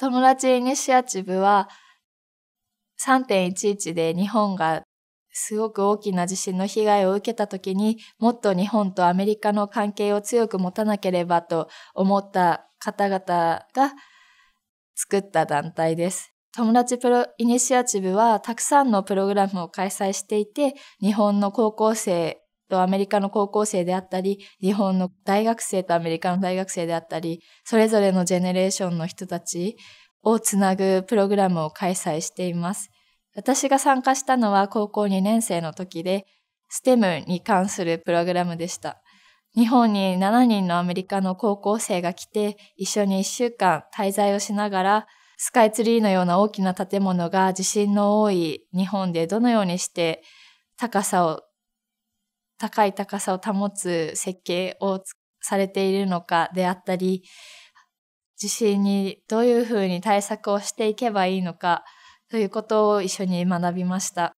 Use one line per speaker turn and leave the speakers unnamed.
友達イニシアチブは3.11で日本がすごく大きな地震の被害を受けた時にもっと日本とアメリカの関係を強く持たなければと思った方々が作った団体です。友達プロイニシアチブはたくさんのプログラムを開催していて日本の高校生とアメリカの高校生であったり、日本の大学生とアメリカの大学生であったり、それぞれのジェネレーションの人たちをつなぐプログラムを開催しています。私が参加したのは高校2年生の時で、STEM に関するプログラムでした。日本に7人のアメリカの高校生が来て、一緒に1週間滞在をしながら、スカイツリーのような大きな建物が地震の多い日本でどのようにして高さを高い高さを保つ設計をされているのかであったり、地震にどういうふうに対策をしていけばいいのかということを一緒に学びました。